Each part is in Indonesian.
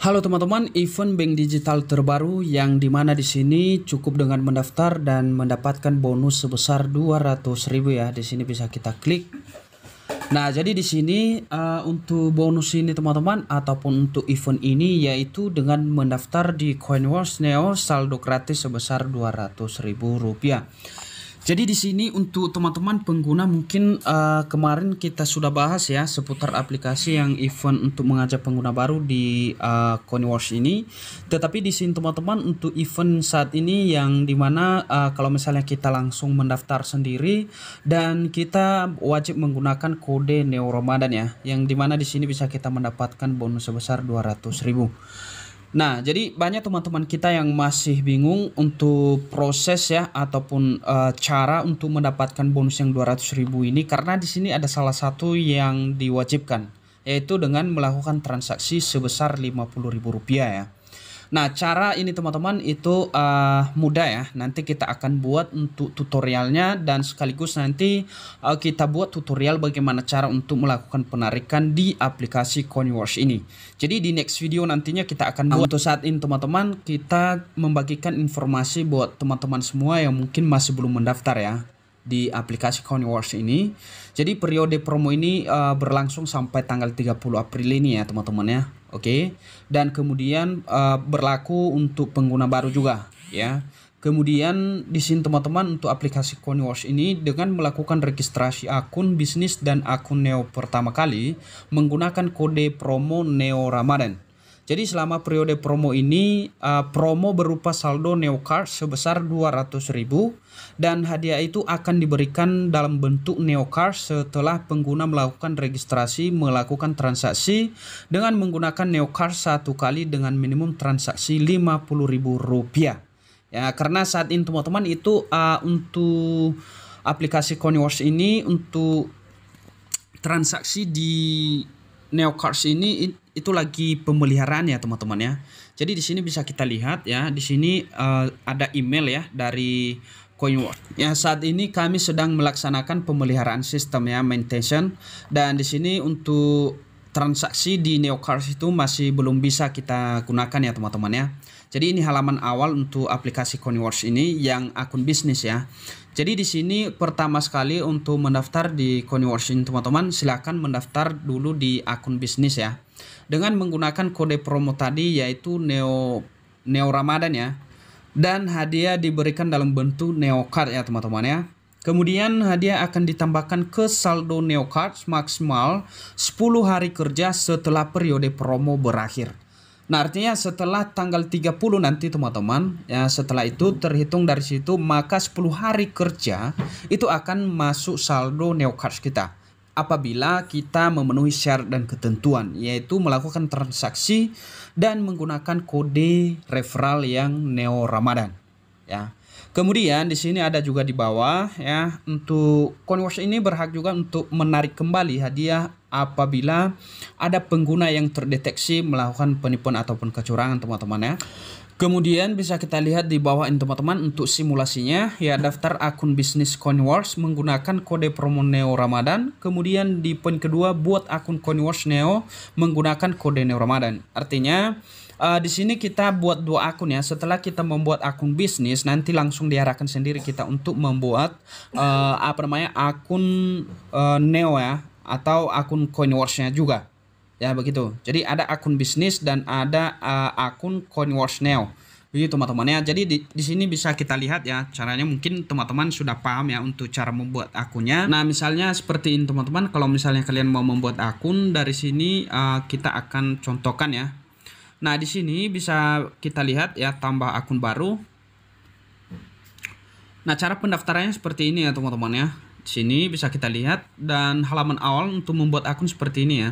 Halo teman-teman, event bank digital terbaru yang dimana di sini cukup dengan mendaftar dan mendapatkan bonus sebesar 200.000 ya. Di sini bisa kita klik. Nah, jadi di sini uh, untuk bonus ini teman-teman ataupun untuk event ini yaitu dengan mendaftar di CoinWars Neo saldo gratis sebesar 200.000 rupiah. Jadi di sini untuk teman-teman pengguna mungkin uh, kemarin kita sudah bahas ya seputar aplikasi yang event untuk mengajak pengguna baru di uh, eh, Coinwash ini. Tetapi di sini teman-teman untuk event saat ini yang dimana uh, eh, kalau misalnya kita langsung mendaftar sendiri dan kita wajib menggunakan kode Neo Ramadan ya, yang dimana di sini bisa kita mendapatkan bonus sebesar 200.000 ribu. Nah, jadi banyak teman-teman kita yang masih bingung untuk proses ya ataupun e, cara untuk mendapatkan bonus yang ribu ini karena di sini ada salah satu yang diwajibkan yaitu dengan melakukan transaksi sebesar ribu rupiah ya. Nah, cara ini teman-teman itu uh, mudah ya. Nanti kita akan buat untuk tutorialnya dan sekaligus nanti uh, kita buat tutorial bagaimana cara untuk melakukan penarikan di aplikasi Coinwash ini. Jadi di next video nantinya kita akan buat untuk saat ini teman-teman kita membagikan informasi buat teman-teman semua yang mungkin masih belum mendaftar ya di aplikasi CoinWars ini. Jadi periode promo ini uh, berlangsung sampai tanggal 30 April ini ya teman-teman ya oke okay? dan kemudian uh, berlaku untuk pengguna baru juga ya kemudian di sini teman-teman untuk aplikasi CoinWash ini dengan melakukan registrasi akun bisnis dan akun Neo pertama kali menggunakan kode promo Neo Ramadan jadi selama periode promo ini uh, promo berupa saldo neocard sebesar 200.000 dan hadiah itu akan diberikan dalam bentuk neocard setelah pengguna melakukan registrasi melakukan transaksi dengan menggunakan neocard satu kali dengan minimum transaksi Rp50.000. Ya, karena saat ini teman-teman itu uh, untuk aplikasi Coinworks ini untuk transaksi di Neocards ini itu lagi pemeliharaan ya teman-teman ya. Jadi di sini bisa kita lihat ya, di sini uh, ada email ya dari CoinWatch. Ya, saat ini kami sedang melaksanakan pemeliharaan sistem ya, maintenance dan di sini untuk transaksi di Neocars itu masih belum bisa kita gunakan ya teman-teman ya. Jadi ini halaman awal untuk aplikasi CoinWatch ini yang akun bisnis ya. Jadi di sini pertama sekali untuk mendaftar di CoinWatch ini teman-teman silahkan mendaftar dulu di akun bisnis ya dengan menggunakan kode promo tadi yaitu Neo Neo Ramadan ya. Dan hadiah diberikan dalam bentuk Neo Card ya teman-teman ya. Kemudian hadiah akan ditambahkan ke saldo Neo Card maksimal 10 hari kerja setelah periode promo berakhir. Nah, artinya setelah tanggal 30 nanti teman-teman, ya setelah itu terhitung dari situ maka 10 hari kerja itu akan masuk saldo Neo Card kita apabila kita memenuhi syarat dan ketentuan yaitu melakukan transaksi dan menggunakan kode referral yang Neo Ramadan ya. Kemudian di sini ada juga di bawah ya untuk Coinwash ini berhak juga untuk menarik kembali hadiah apabila ada pengguna yang terdeteksi melakukan penipuan ataupun kecurangan teman-teman ya. Kemudian bisa kita lihat di bawah ini teman-teman untuk simulasinya ya daftar akun bisnis Coinworks menggunakan kode promo Neo Ramadan. Kemudian di poin kedua buat akun Coinworks Neo menggunakan kode Neo Ramadan. Artinya uh, di sini kita buat dua akun ya. Setelah kita membuat akun bisnis nanti langsung diarahkan sendiri kita untuk membuat uh, apa namanya akun uh, Neo ya atau akun CoinWars-nya juga. Ya begitu. Jadi ada akun bisnis dan ada uh, akun CoinWatch Now. Begitu teman-teman ya. Jadi di, di sini bisa kita lihat ya caranya mungkin teman-teman sudah paham ya untuk cara membuat akunnya. Nah, misalnya seperti ini teman-teman, kalau misalnya kalian mau membuat akun dari sini uh, kita akan contohkan ya. Nah, di sini bisa kita lihat ya tambah akun baru. Nah, cara pendaftarannya seperti ini ya teman-teman ya sini bisa kita lihat dan halaman awal untuk membuat akun seperti ini ya.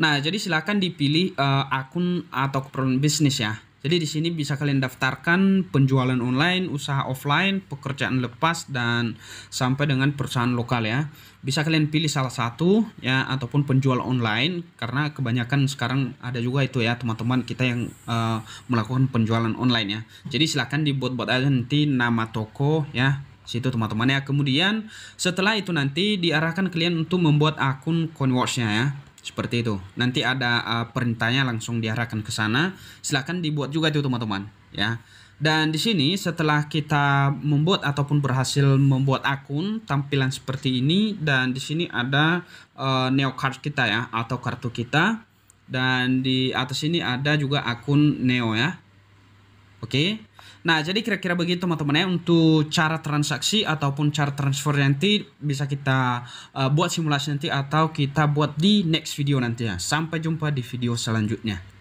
Nah, jadi silakan dipilih uh, akun atau keperluan bisnis ya. Jadi di sini bisa kalian daftarkan penjualan online, usaha offline, pekerjaan lepas dan sampai dengan perusahaan lokal ya. Bisa kalian pilih salah satu ya ataupun penjual online karena kebanyakan sekarang ada juga itu ya teman-teman kita yang uh, melakukan penjualan online ya. Jadi silahkan dibuat-buat aja nanti nama toko ya situ teman-teman ya. Kemudian setelah itu nanti diarahkan kalian untuk membuat akun coinwatchnya nya ya. Seperti itu. Nanti ada uh, perintahnya langsung diarahkan ke sana. Silahkan dibuat juga itu teman-teman ya. Dan di sini setelah kita membuat ataupun berhasil membuat akun tampilan seperti ini dan di sini ada uh, eh, card kita ya atau kartu kita dan di atas ini ada juga akun neo ya. Oke. Okay. Nah, jadi kira-kira begitu teman-teman ya untuk cara transaksi ataupun cara transfer nanti bisa kita uh, buat simulasi nanti atau kita buat di next video nanti ya. Sampai jumpa di video selanjutnya.